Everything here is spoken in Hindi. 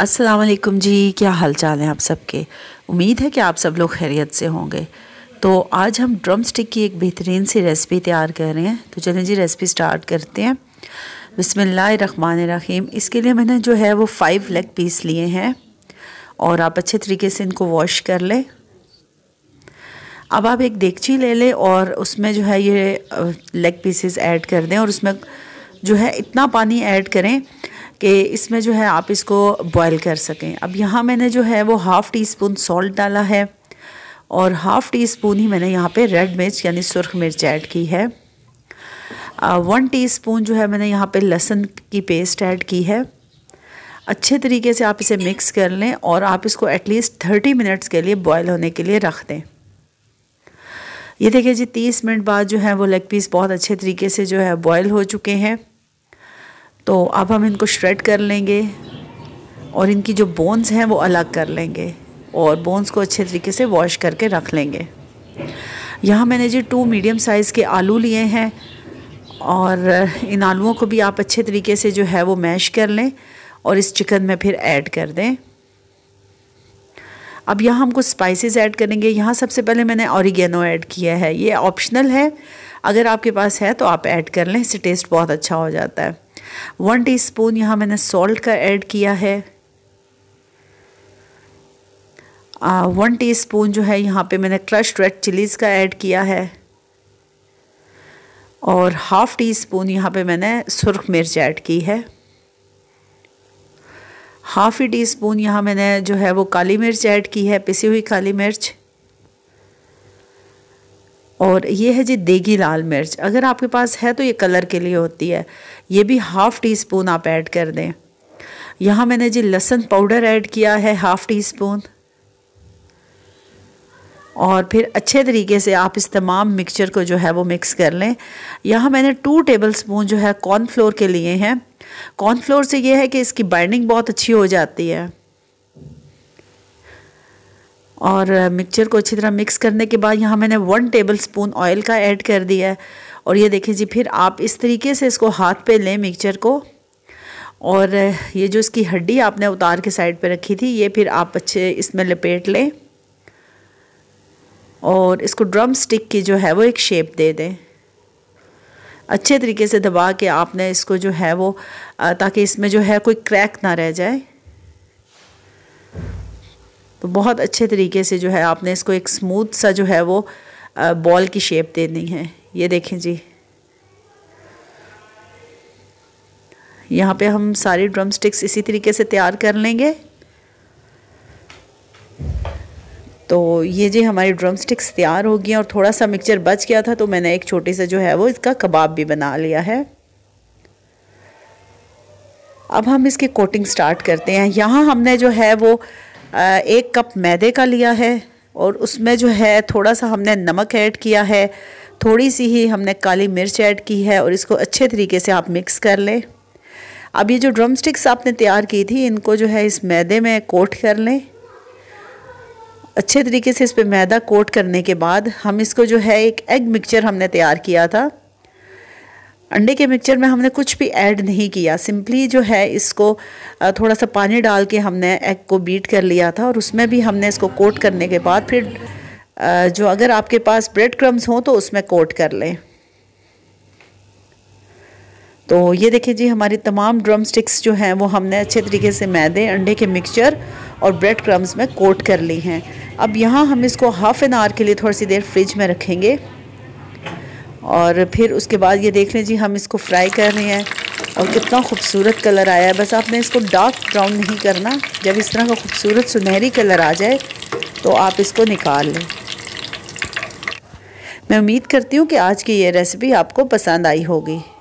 अस्सलाम वालेकुम जी क्या हाल चाल हैं आप सबके उम्मीद है कि आप सब लोग खैरियत से होंगे तो आज हम ड्रम स्टिक की एक बेहतरीन सी रेसिपी तैयार कर रहे हैं तो चलें जी रेसिपी स्टार्ट करते हैं रहीम इसके लिए मैंने जो है वो फ़ाइव लेग पीस लिए हैं और आप अच्छे तरीके से इनको वॉश कर लें अब आप एक देगची ले लें और उसमें जो है ये लेग पीसेस ऐड कर दें और उसमें जो है इतना पानी ऐड करें कि इसमें जो है आप इसको बॉयल कर सकें अब यहाँ मैंने जो है वो हाफ़ टी स्पून सॉल्ट डाला है और हाफ़ टी स्पून ही मैंने यहाँ पे रेड मिर्च यानी सुरख मिर्च ऐड की है वन टी स्पून जो है मैंने यहाँ पे लहसुन की पेस्ट ऐड की है अच्छे तरीके से आप इसे मिक्स कर लें और आप इसको एटलीस्ट थर्टी मिनट्स के लिए बॉयल होने के लिए रख दें ये देखिए जी तीस मिनट बाद जो है वो लेग पीस बहुत अच्छे तरीके से जो है बॉयल हो चुके हैं तो अब हम इनको श्रेड कर लेंगे और इनकी जो बोन्स हैं वो अलग कर लेंगे और बोन्स को अच्छे तरीके से वॉश करके रख लेंगे यहाँ मैंने जी टू मीडियम साइज़ के आलू लिए हैं और इन आलूओं को भी आप अच्छे तरीके से जो है वो मैश कर लें और इस चिकन में फिर ऐड कर दें अब यहाँ हम कुछ स्पाइसेस ऐड करेंगे यहाँ सबसे पहले मैंने औरिगेनो ऐड किया है ये ऑप्शनल है अगर आपके पास है तो आप ऐड कर लें इससे टेस्ट बहुत अच्छा हो जाता है वन टीस्पून यहाँ मैंने सॉल्ट का ऐड किया है वन टीस्पून जो है यहाँ पे मैंने क्रश्ड रेड चिलीज़ का ऐड किया है और हाफ़ टी स्पून यहाँ पे मैंने सुरख मिर्च ऐड की है हाफ़ ही टी स्पून यहाँ मैंने जो है वो काली मिर्च ऐड की है पिसी हुई काली मिर्च और ये है जी देगी लाल मिर्च अगर आपके पास है तो ये कलर के लिए होती है ये भी हाफ़ टी स्पून आप ऐड कर दें यहाँ मैंने जी लहसुन पाउडर ऐड किया है हाफ़ टी स्पून और फिर अच्छे तरीके से आप इस तमाम मिक्सचर को जो है वो मिक्स कर लें यहाँ मैंने टू टेबल स्पून जो है कॉर्नफ्लोर के लिए हैं कॉर्नफ्लोर से ये है कि इसकी बाइंडिंग बहुत अच्छी हो जाती है और मिक्सचर को अच्छी तरह मिक्स करने के बाद यहाँ मैंने वन टेबल स्पून ऑयल का ऐड कर दिया है और ये देखिए जी फिर आप इस तरीके से इसको हाथ पे लें मिक्सचर को और ये जो इसकी हड्डी आपने उतार के साइड पे रखी थी ये फिर आप अच्छे इसमें लपेट लें और इसको ड्रम स्टिक की जो है वो एक शेप दे दें अच्छे तरीके से दबा के आपने इसको जो है वो ताकि इसमें जो है कोई क्रैक ना रह जाए तो बहुत अच्छे तरीके से जो है आपने इसको एक स्मूथ सा जो है वो बॉल की शेप देनी है ये देखें जी यहाँ पे हम सारी ड्रम स्टिक्स इसी तरीके से तैयार कर लेंगे तो ये जी हमारी ड्रम स्टिक्स तैयार हो गई और थोड़ा सा मिक्सचर बच गया था तो मैंने एक छोटे से जो है वो इसका कबाब भी बना लिया है अब हम इसकी कोटिंग स्टार्ट करते हैं यहाँ हमने जो है वो एक कप मैदे का लिया है और उसमें जो है थोड़ा सा हमने नमक ऐड किया है थोड़ी सी ही हमने काली मिर्च ऐड की है और इसको अच्छे तरीके से आप मिक्स कर लें अब ये जो ड्रम स्टिक्स आपने तैयार की थी इनको जो है इस मैदे में कोट कर लें अच्छे तरीके से इस पर मैदा कोट करने के बाद हम इसको जो है एक एग मिक्सचर हमने तैयार किया था अंडे के मिक्सचर में हमने कुछ भी ऐड नहीं किया सिंपली जो है इसको थोड़ा सा पानी डाल के हमने एग को बीट कर लिया था और उसमें भी हमने इसको कोट करने के बाद फिर जो अगर आपके पास ब्रेड क्रम्स हों तो उसमें कोट कर लें तो ये देखिए जी हमारी तमाम ड्रम स्टिक्स जो हैं वो हमने अच्छे तरीके से मैदे अंडे के मिक्सचर और ब्रेड क्रम्स में कोट कर ली हैं अब यहाँ हम इसको हाफ़ एन आवर के लिए थोड़ी सी देर फ्रिज में रखेंगे और फिर उसके बाद ये देख लें जी हम इसको फ्राई कर रहे हैं और कितना खूबसूरत कलर आया है बस आपने इसको डार्क ब्राउन नहीं करना जब इस तरह का खूबसूरत सुनहरी कलर आ जाए तो आप इसको निकाल लें मैं उम्मीद करती हूँ कि आज की ये रेसिपी आपको पसंद आई होगी